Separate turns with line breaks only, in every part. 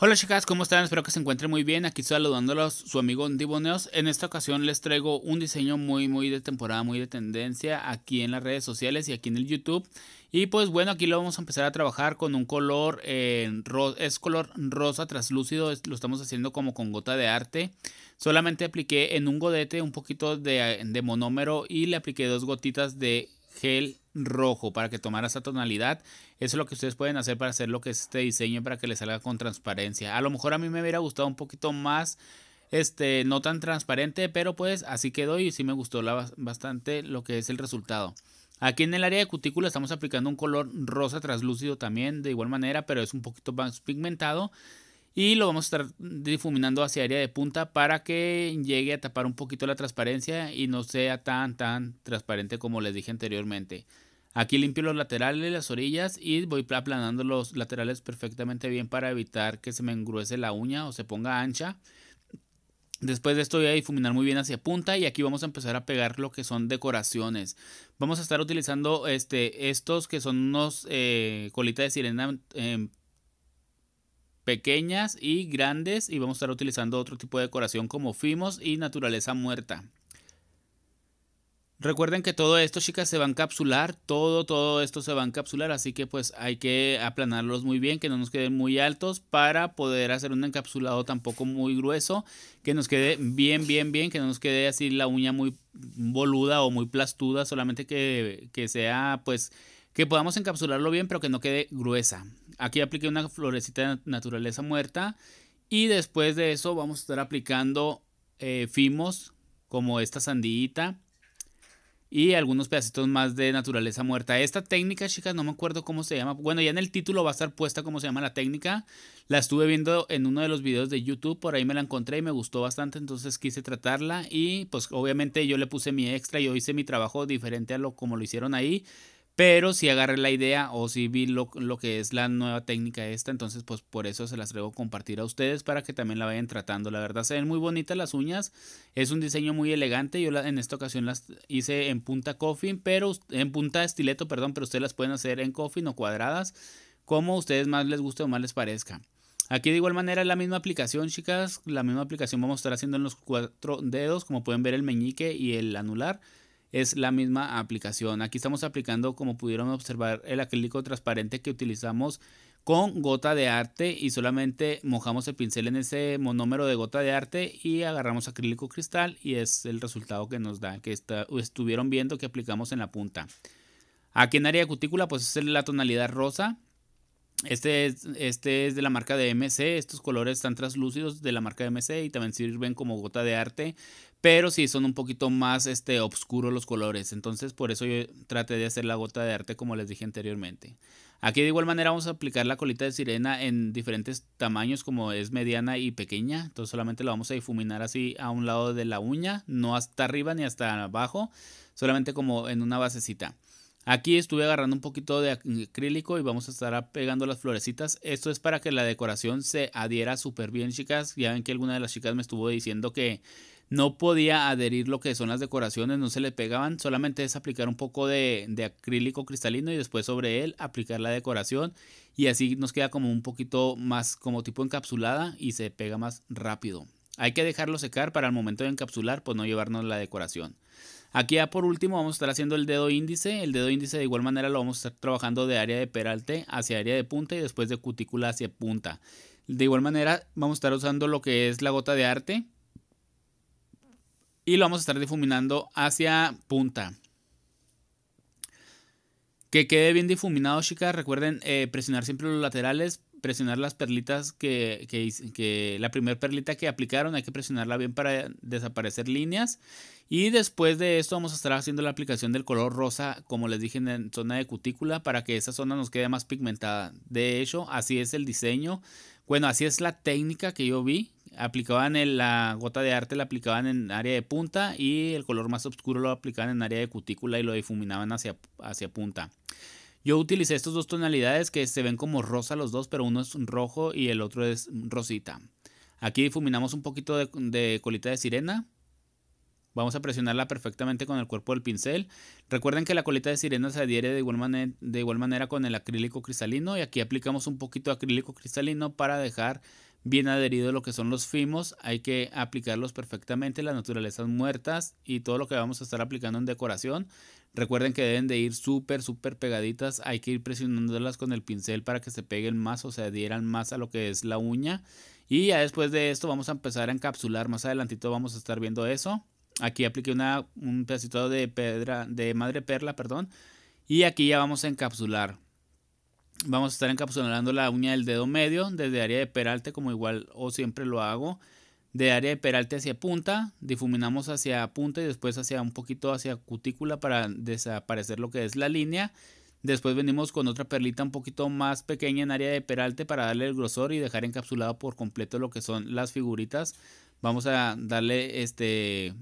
Hola chicas, ¿cómo están? Espero que se encuentren muy bien. Aquí saludándolos su amigo Diboneos. En esta ocasión les traigo un diseño muy muy de temporada, muy de tendencia aquí en las redes sociales y aquí en el YouTube. Y pues bueno, aquí lo vamos a empezar a trabajar con un color, eh, rosa. es color rosa traslúcido, lo estamos haciendo como con gota de arte. Solamente apliqué en un godete un poquito de, de monómero y le apliqué dos gotitas de gel rojo para que tomara esa tonalidad. Eso es lo que ustedes pueden hacer para hacer lo que es este diseño para que les salga con transparencia. A lo mejor a mí me hubiera gustado un poquito más este no tan transparente, pero pues así quedó y sí me gustó la, bastante lo que es el resultado. Aquí en el área de cutícula estamos aplicando un color rosa translúcido también de igual manera, pero es un poquito más pigmentado y lo vamos a estar difuminando hacia área de punta para que llegue a tapar un poquito la transparencia y no sea tan tan transparente como les dije anteriormente. Aquí limpio los laterales, las orillas y voy aplanando los laterales perfectamente bien para evitar que se me engruese la uña o se ponga ancha. Después de esto voy a difuminar muy bien hacia punta y aquí vamos a empezar a pegar lo que son decoraciones. Vamos a estar utilizando este, estos que son unos eh, colitas de sirena pequeñas y grandes y vamos a estar utilizando otro tipo de decoración como fimos y naturaleza muerta. Recuerden que todo esto, chicas, se va a encapsular, todo, todo esto se va a encapsular, así que pues hay que aplanarlos muy bien, que no nos queden muy altos para poder hacer un encapsulado tampoco muy grueso, que nos quede bien, bien, bien, que no nos quede así la uña muy boluda o muy plastuda, solamente que, que sea pues que podamos encapsularlo bien, pero que no quede gruesa aquí apliqué una florecita de naturaleza muerta. Y después de eso vamos a estar aplicando eh, fimos como esta sandillita y algunos pedacitos más de naturaleza muerta. Esta técnica, chicas, no me acuerdo cómo se llama. Bueno, ya en el título va a estar puesta cómo se llama la técnica. La estuve viendo en uno de los videos de YouTube, por ahí me la encontré y me gustó bastante, entonces quise tratarla y pues obviamente yo le puse mi extra, yo hice mi trabajo diferente a lo como lo hicieron ahí. Pero si agarré la idea o si vi lo, que es la nueva técnica esta, entonces pues por eso se las traigo a compartir a ustedes para que también la vayan tratando. La verdad se ven muy bonitas las uñas, es un diseño muy elegante. Yo en esta ocasión las hice en punta coffin, pero en punta estileto, perdón, pero ustedes las pueden hacer en coffin o cuadradas, como a ustedes más les guste o más les parezca. Aquí de igual manera la misma aplicación, chicas, la misma aplicación vamos a estar haciendo en los cuatro dedos, como pueden ver el meñique y el anular es la misma aplicación. Aquí estamos aplicando, como pudieron observar, el acrílico transparente que utilizamos con gota de arte y solamente mojamos el pincel en ese monómero de gota de arte y agarramos acrílico cristal y es el resultado que nos da, que estuvieron viendo que aplicamos en la punta. Aquí en área cutícula pues es la tonalidad rosa. Este es, este es de la marca de MC, estos colores están translúcidos de la marca de MC y también sirven como gota de arte. Pero sí, son un poquito más este, oscuros los colores. Entonces, por eso yo traté de hacer la gota de arte como les dije anteriormente. Aquí de igual manera vamos a aplicar la colita de sirena en diferentes tamaños como es mediana y pequeña. Entonces solamente la vamos a difuminar así a un lado de la uña, no hasta arriba ni hasta abajo, solamente como en una basecita. Aquí estuve agarrando un poquito de acrílico y vamos a estar pegando las florecitas. Esto es para que la decoración se adhiera súper bien, chicas. Ya ven que alguna de las chicas me estuvo diciendo que no podía adherir lo que son las decoraciones, no se le pegaban, solamente es aplicar un poco de, acrílico cristalino y después sobre él aplicar la decoración y así nos queda como un poquito más como tipo encapsulada y se pega más rápido. Hay que dejarlo secar para el momento de encapsular pues no llevarnos la decoración. Aquí ya por último vamos a estar haciendo el dedo índice, el dedo índice de igual manera lo vamos a estar trabajando de área de peralte hacia área de punta y después de cutícula hacia punta. De igual manera vamos a estar usando lo que es la gota de arte y lo vamos a estar difuminando hacia punta. Que quede bien difuminado, chicas. Recuerden eh, presionar siempre los laterales, presionar las perlitas que, que, que la primera perlita que aplicaron, hay que presionarla bien para desaparecer líneas. Y después de esto vamos a estar haciendo la aplicación del color rosa, como les dije, en zona de cutícula, para que esa zona nos quede más pigmentada. De hecho, así es el diseño. Bueno, así es la técnica que yo vi aplicaban en la gota de arte, la aplicaban en área de punta y el color más oscuro lo aplicaban en área de cutícula y lo difuminaban hacia, hacia punta. Yo utilicé estas dos tonalidades que se ven como rosa los dos, pero uno es rojo y el otro es rosita. Aquí difuminamos un poquito de, colita de sirena. Vamos a presionarla perfectamente con el cuerpo del pincel. Recuerden que la colita de sirena se adhiere de igual, de igual manera con el acrílico cristalino y aquí aplicamos un poquito de acrílico cristalino para dejar bien adherido a lo que son los fimos, hay que aplicarlos perfectamente, las naturalezas muertas y todo lo que vamos a estar aplicando en decoración. Recuerden que deben de ir súper, súper pegaditas, hay que ir presionándolas con el pincel para que se peguen más o se adhieran más a lo que es la uña. Y ya después de esto vamos a empezar a encapsular, más adelantito vamos a estar viendo eso. Aquí apliqué una, un pedacito de, pedra, de madre perla, perdón, y aquí ya vamos a encapsular. Vamos a estar encapsulando la uña del dedo medio desde área de peralte como igual o siempre lo hago. De área de peralte hacia punta, difuminamos hacia punta y después hacia un poquito hacia cutícula para desaparecer lo que es la línea. Después venimos con otra perlita un poquito más pequeña en área de peralte para darle el grosor y dejar encapsulado por completo lo que son las figuritas. Vamos a darle este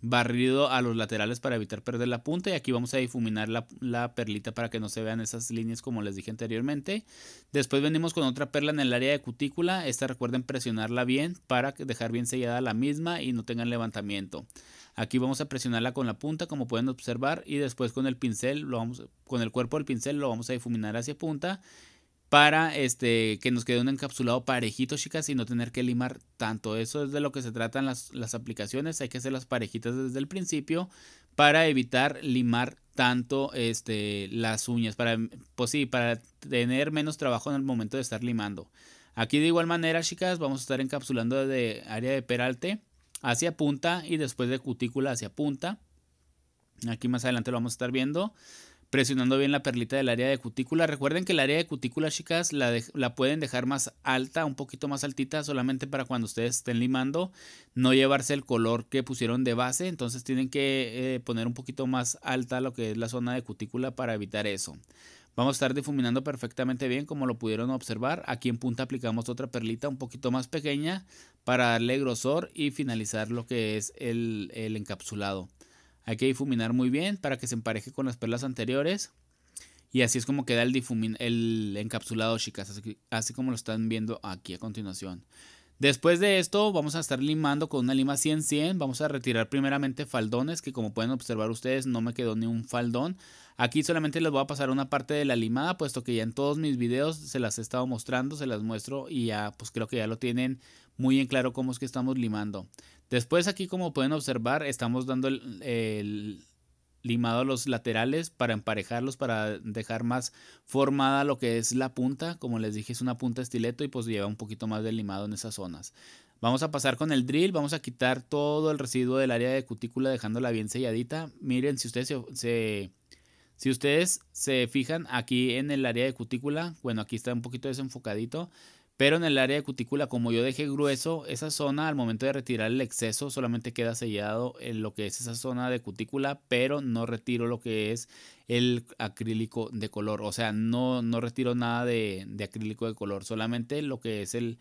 barrido a los laterales para evitar perder la punta y aquí vamos a difuminar la, perlita para que no se vean esas líneas como les dije anteriormente después venimos con otra perla en el área de cutícula esta recuerden presionarla bien para dejar bien sellada la misma y no tengan levantamiento aquí vamos a presionarla con la punta como pueden observar y después con el pincel lo vamos, con el cuerpo del pincel lo vamos a difuminar hacia punta para este, que nos quede un encapsulado parejito, chicas, y no tener que limar tanto. Eso es de lo que se tratan las, aplicaciones. Hay que hacer las parejitas desde el principio para evitar limar tanto este, las uñas. Para, pues para tener menos trabajo en el momento de estar limando. Aquí de igual manera, chicas, vamos a estar encapsulando de área de peralte hacia punta y después de cutícula hacia punta. Aquí más adelante lo vamos a estar viendo presionando bien la perlita del área de cutícula. Recuerden que el área de cutícula, chicas, la, pueden dejar más alta, un poquito más altita, solamente para cuando ustedes estén limando, no llevarse el color que pusieron de base. Entonces tienen que eh, poner un poquito más alta lo que es la zona de cutícula para evitar eso. Vamos a estar difuminando perfectamente bien como lo pudieron observar. Aquí en punta aplicamos otra perlita un poquito más pequeña para darle grosor y finalizar lo que es el encapsulado. Hay que difuminar muy bien para que se empareje con las perlas anteriores. Y así es como queda el, el encapsulado, chicas. Así, como lo están viendo aquí a continuación. Después de esto vamos a estar limando con una lima 100-100. Vamos a retirar primeramente faldones que como pueden observar ustedes no me quedó ni un faldón. Aquí solamente les voy a pasar una parte de la limada puesto que ya en todos mis videos se las he estado mostrando, se las muestro y ya pues creo que ya lo tienen muy en claro cómo es que estamos limando. Después aquí como pueden observar estamos dando el, limado a los laterales para emparejarlos, para dejar más formada lo que es la punta. Como les dije, es una punta estileto y pues lleva un poquito más de limado en esas zonas. Vamos a pasar con el drill, vamos a quitar todo el residuo del área de cutícula dejándola bien selladita. Miren, si ustedes se, si ustedes se fijan aquí en el área de cutícula, bueno, aquí está un poquito desenfocadito. Pero en el área de cutícula, como yo dejé grueso esa zona, al momento de retirar el exceso solamente queda sellado en lo que es esa zona de cutícula, pero no retiro lo que es el acrílico de color. O sea, no, no retiro nada de, acrílico de color, solamente lo que es el,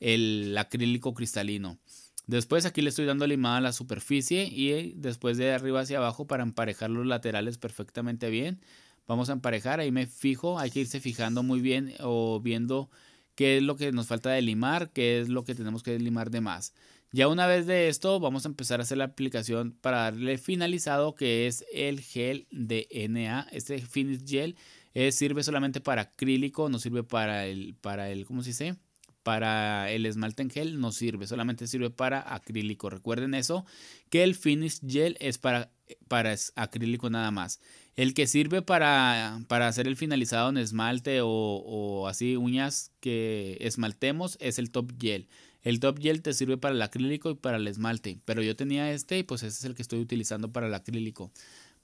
el acrílico cristalino. Después aquí le estoy dando limada a la superficie y después de arriba hacia abajo para emparejar los laterales perfectamente bien. Vamos a emparejar, ahí me fijo, hay que irse fijando muy bien o viendo qué es lo que nos falta de limar, qué es lo que tenemos que limar de más. Ya una vez de esto, vamos a empezar a hacer la aplicación para darle finalizado, que es el gel DNA. Este Finish Gel eh, sirve solamente para acrílico, no sirve para el, para el, ¿cómo se dice? Para el esmalte en gel no sirve, solamente sirve para acrílico. Recuerden eso, que el Finish Gel es para para acrílico nada más. El que sirve para, hacer el finalizado en esmalte o, así uñas que esmaltemos es el top gel. El top gel te sirve para el acrílico y para el esmalte, pero yo tenía este y pues ese es el que estoy utilizando para el acrílico.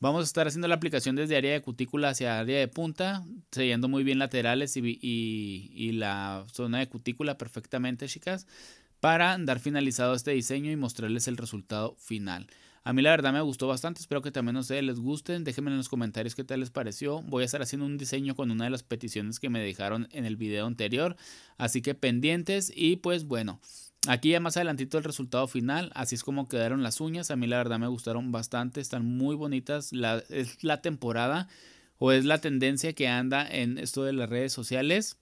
Vamos a estar haciendo la aplicación desde área de cutícula hacia área de punta, sellando muy bien laterales y, y la zona de cutícula perfectamente, chicas, para dar finalizado este diseño y mostrarles el resultado final. A mí la verdad me gustó bastante, espero que también a ustedes les gusten. Déjenme en los comentarios qué tal les pareció. Voy a estar haciendo un diseño con una de las peticiones que me dejaron en el video anterior, así que pendientes y pues bueno. Aquí ya más adelantito el resultado final, así es como quedaron las uñas, a mí la verdad me gustaron bastante, están muy bonitas, es la temporada o es la tendencia que anda en esto de las redes sociales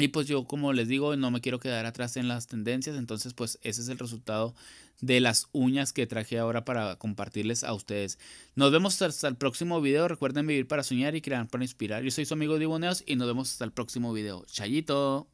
y pues yo, como les digo, no me quiero quedar atrás en las tendencias, entonces pues ese es el resultado de las uñas que traje ahora para compartirles a ustedes. Nos vemos hasta el próximo video, recuerden vivir para soñar y crear para inspirar. Yo soy su amigo Diboneos y nos vemos hasta el próximo video. Chayito.